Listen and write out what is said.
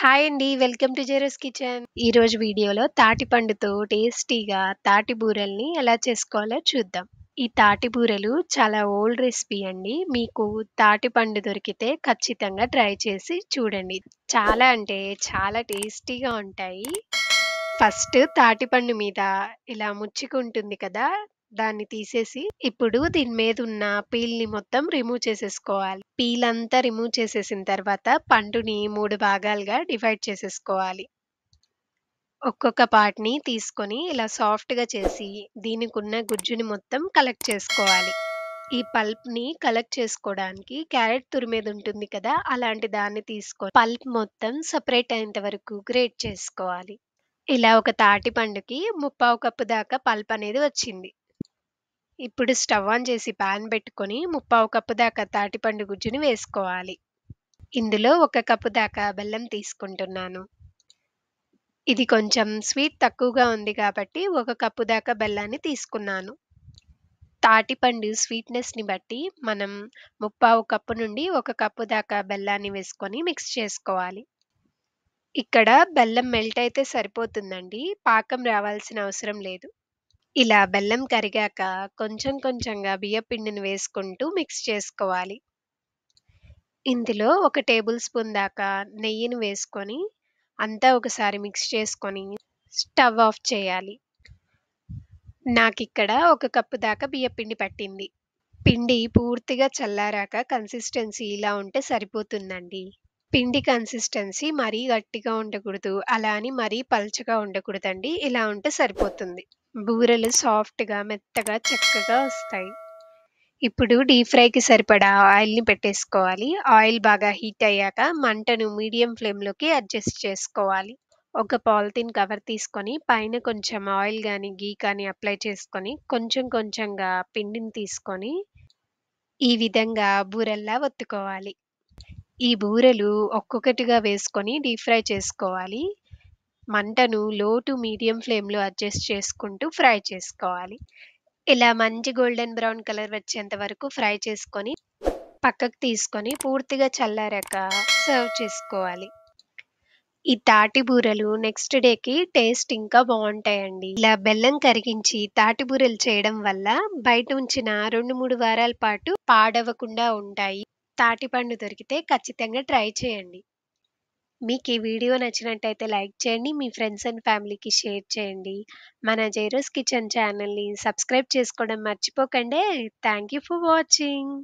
hi అండి welcome to జెరస్ kitchen ఈరోజు వీడియోలో తాటి పండుతో టేస్టీగా తాటి బూరల్ని ఎలా చేసుకోవాలో చూద్దాం ఈ తాటి బూరలు చాలా ఓల్డ్ రెసిపీ అండి మీకు తాటి పండు దొరికితే ఖచ్చితంగా ట్రై చేసి చూడండి చాలా అంటే చాలా టేస్టీగా ఉంటాయి ఫస్ట్ తాటిపండు మీద ఇలా ముచ్చుకుంటుంది కదా దాన్ని తీసేసి ఇప్పుడు దీని మీద ఉన్న పీల్ని మొత్తం రిమూవ్ చేసేసుకోవాలి పీల్ అంతా రిమూవ్ చేసేసిన తర్వాత పండుని మూడు భాగాలుగా డివైడ్ చేసేసుకోవాలి ఒక్కొక్క పార్ట్ని తీసుకొని ఇలా సాఫ్ట్గా చేసి దీనికి ఉన్న గుజ్జుని మొత్తం కలెక్ట్ చేసుకోవాలి ఈ పల్ప్ని కలెక్ట్ చేసుకోవడానికి క్యారెట్ తురి మీద ఉంటుంది కదా అలాంటి దాన్ని తీసుకొని పల్ప్ మొత్తం సపరేట్ అయ్యేంత వరకు గ్రేట్ చేసుకోవాలి ఇలా ఒక తాటి పండుకి ముప్పావు కప్పు దాకా పల్ప్ అనేది వచ్చింది ఇప్పుడు స్టవ్ ఆన్ చేసి ప్యాన్ పెట్టుకొని ముప్పావు కప్పు దాకా తాటిపండు గుజ్జుని వేసుకోవాలి ఇందులో ఒక కప్పు దాకా బెల్లం తీసుకుంటున్నాను ఇది కొంచెం స్వీట్ తక్కువగా ఉంది కాబట్టి ఒక కప్పు దాకా బెల్లాన్ని తీసుకున్నాను తాటిపండు స్వీట్నెస్ని బట్టి మనం ముప్పావు కప్పు నుండి ఒక కప్పు దాకా బెల్లాన్ని వేసుకొని మిక్స్ చేసుకోవాలి ఇక్కడ బెల్లం మెల్ట్ అయితే సరిపోతుందండి పాకం రావాల్సిన అవసరం లేదు ఇలా బెల్లం కరిగాక కొంచెం కొంచెంగా బియ్యపిండిని వేసుకుంటూ మిక్స్ చేసుకోవాలి ఇందులో ఒక టేబుల్ స్పూన్ దాకా నెయ్యిని వేసుకొని అంతా ఒకసారి మిక్స్ చేసుకొని స్టవ్ ఆఫ్ చేయాలి నాకు ఇక్కడ ఒక కప్పు దాకా బియ్యపిండి పట్టింది పిండి పూర్తిగా చల్లారాక కన్సిస్టెన్సీ ఇలా ఉంటే సరిపోతుందండి పిండి కన్సిస్టెన్సీ మరీ గట్టిగా ఉండకూడదు అలా అని మరీ పల్చగా ఉండకూడదండి ఇలా ఉంటే సరిపోతుంది బూరెలు సాఫ్ట్గా మెత్తగా చక్కగా వస్తాయి ఇప్పుడు డీప్ ఫ్రైకి సరిపడా ఆయిల్ని పెట్టేసుకోవాలి ఆయిల్ బాగా హీట్ అయ్యాక మంటను మీడియం ఫ్లేమ్లోకి అడ్జస్ట్ చేసుకోవాలి ఒక పాలిథిన్ కవర్ తీసుకొని పైన కొంచెం ఆయిల్ కానీ గీ కానీ అప్లై చేసుకొని కొంచెం కొంచెంగా పిండిని తీసుకొని ఈ విధంగా బూరెల్లా ఒత్తుకోవాలి ఈ బూరెలు ఒక్కొక్కటిగా వేసుకొని డీప్ ఫ్రై చేసుకోవాలి మంటను లో టు మీడియం ఫ్లేమ్లో అడ్జస్ట్ చేసుకుంటూ ఫ్రై చేసుకోవాలి ఇలా మంచి గోల్డెన్ బ్రౌన్ కలర్ వచ్చేంత వరకు ఫ్రై చేసుకొని పక్కకు తీసుకొని పూర్తిగా చల్లారాక సర్వ్ చేసుకోవాలి ఈ తాటి బూరలు నెక్స్ట్ డేకి టేస్ట్ ఇంకా బాగుంటాయండి ఇలా బెల్లం కరిగించి తాటి బూరలు చేయడం వల్ల బయట ఉంచిన రెండు మూడు వారాల పాటు పాడవకుండా ఉంటాయి తాటి పండు దొరికితే ఖచ్చితంగా ట్రై చేయండి మీకు ఈ వీడియో నచ్చినట్టయితే లైక్ చేయండి మీ ఫ్రెండ్స్ అండ్ ఫ్యామిలీకి షేర్ చేయండి మన జైరోస్ కిచెన్ ఛానల్ని సబ్స్క్రైబ్ చేసుకోవడం మర్చిపోకండి థ్యాంక్ యూ ఫర్ వాచింగ్